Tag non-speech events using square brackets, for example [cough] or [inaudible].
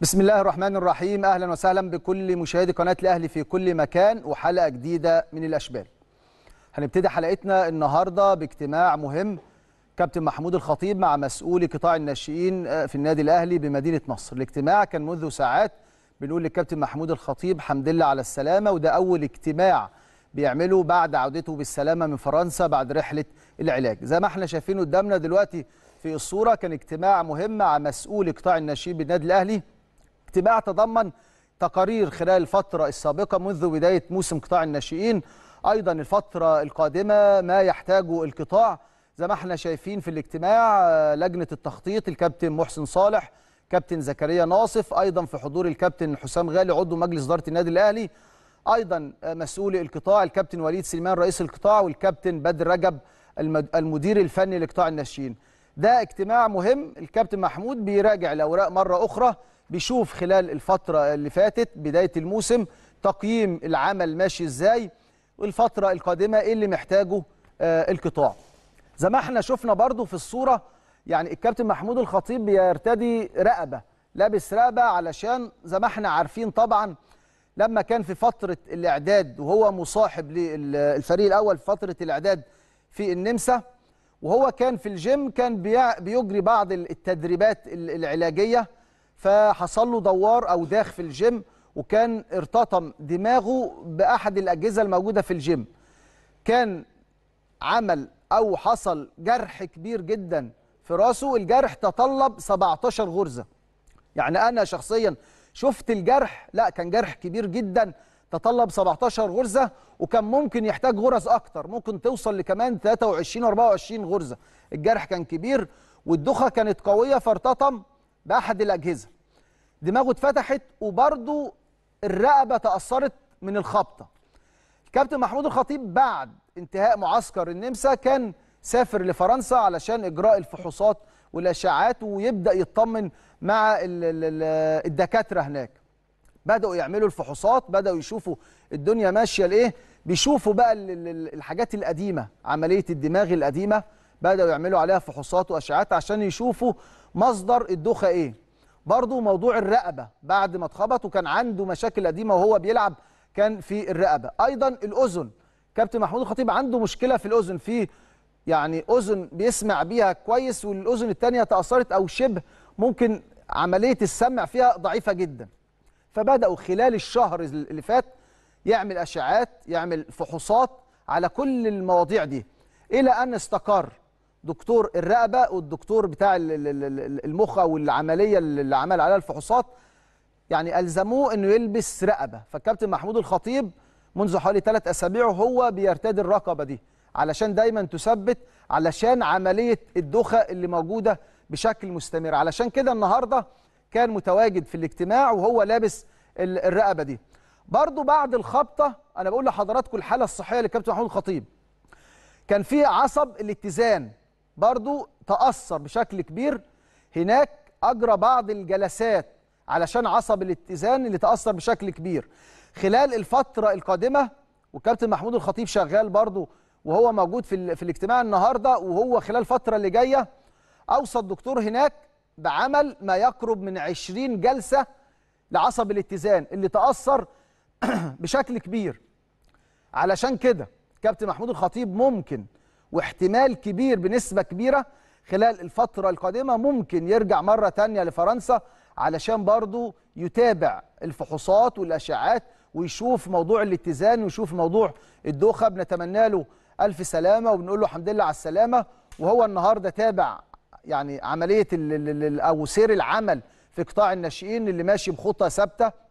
بسم الله الرحمن الرحيم اهلا وسهلا بكل مشاهدي قناه الاهلي في كل مكان وحلقه جديده من الاشبال هنبتدي حلقتنا النهارده باجتماع مهم كابتن محمود الخطيب مع مسؤولي قطاع الناشئين آه، في النادي الاهلي بمدينه نصر الاجتماع كان منذ ساعات بنقول للكابتن محمود الخطيب حمد لله على السلامه وده اول اجتماع بيعمله بعد عودته بالسلامه من فرنسا بعد رحله العلاج زي ما احنا شايفين قدامنا دلوقتي في الصوره كان اجتماع مهم مع مسؤولي قطاع الناشئين بالنادي الاهلي اجتماع تضمن تقارير خلال الفترة السابقة منذ بداية موسم قطاع الناشئين أيضا الفترة القادمة ما يحتاجه القطاع زي ما احنا شايفين في الاجتماع آه، لجنة التخطيط الكابتن محسن صالح كابتن زكريا ناصف أيضا في حضور الكابتن حسام غالي عضو مجلس إدارة النادي الأهلي أيضا آه، مسؤول القطاع الكابتن وليد سليمان رئيس القطاع والكابتن بدر رجب المدير الفني لقطاع الناشئين ده اجتماع مهم الكابتن محمود بيراجع الأوراق مرة أخرى بيشوف خلال الفترة اللي فاتت بداية الموسم تقييم العمل ماشي ازاي والفترة القادمة ايه اللي محتاجه آه القطاع زي ما احنا شفنا برضو في الصورة يعني الكابتن محمود الخطيب بيرتدي رقبة لابس رقبة علشان زي ما احنا عارفين طبعا لما كان في فترة الإعداد وهو مصاحب للفريق الأول في فترة الإعداد في النمسا وهو كان في الجيم كان بيجري بعض التدريبات العلاجية فحصل له دوار او داخ في الجيم وكان ارتطم دماغه باحد الاجهزه الموجوده في الجيم كان عمل او حصل جرح كبير جدا في راسه الجرح تطلب 17 غرزه يعني انا شخصيا شفت الجرح لا كان جرح كبير جدا تطلب 17 غرزه وكان ممكن يحتاج غرز اكتر ممكن توصل لكمان 23 و 24 غرزه الجرح كان كبير والدخه كانت قويه فارتطم باحد الاجهزه دماغه اتفتحت وبرده الرقبه تاثرت من الخبطه الكابتن محمود الخطيب بعد انتهاء معسكر النمسا كان سافر لفرنسا علشان اجراء الفحوصات والاشعاعات ويبدا يطمن مع الدكاتره هناك بداوا يعملوا الفحوصات بداوا يشوفوا الدنيا ماشيه لايه بيشوفوا بقى الحاجات القديمه عمليه الدماغ القديمه بداوا يعملوا عليها فحوصات واشعاعات عشان يشوفوا مصدر الدوخه ايه برضو موضوع الرقبه بعد ما اتخبط وكان عنده مشاكل قديمه وهو بيلعب كان في الرقبه ايضا الاذن كابتن محمود الخطيب عنده مشكله في الاذن في يعني اذن بيسمع بيها كويس والاذن الثانيه تاثرت او شبه ممكن عمليه السمع فيها ضعيفه جدا فبداوا خلال الشهر اللي فات يعمل اشعاعات يعمل فحوصات على كل المواضيع دي الى ان استقر دكتور الرقبه والدكتور بتاع المخ او العمليه اللي عمل عليها الفحوصات يعني الزموه انه يلبس رقبه فالكابتن محمود الخطيب منذ حوالي ثلاث اسابيع وهو بيرتدي الرقبه دي علشان دايما تثبت علشان عمليه الدوخه اللي موجوده بشكل مستمر علشان كده النهارده كان متواجد في الاجتماع وهو لابس الرقبه دي برضو بعد الخبطه انا بقول لحضراتكم الحاله الصحيه للكابتن محمود الخطيب كان في عصب الاتزان برضو تأثر بشكل كبير هناك أجرى بعض الجلسات علشان عصب الاتزان اللي تأثر بشكل كبير خلال الفترة القادمة والكابتن محمود الخطيب شغال برضو وهو موجود في, في الاجتماع النهاردة وهو خلال الفترة اللي جاية أوصى الدكتور هناك بعمل ما يقرب من 20 جلسة لعصب الاتزان اللي تأثر [clears throat] بشكل كبير علشان كده كابتن محمود الخطيب ممكن واحتمال كبير بنسبة كبيرة خلال الفترة القادمة ممكن يرجع مرة تانية لفرنسا علشان برضو يتابع الفحوصات والأشعات ويشوف موضوع الاتزان ويشوف موضوع الدوخة بنتمنى له ألف سلامة وبنقول له الحمد لله على السلامة وهو النهاردة تابع يعني عملية أو سير العمل في قطاع الناشئين اللي ماشي بخطة ثابتة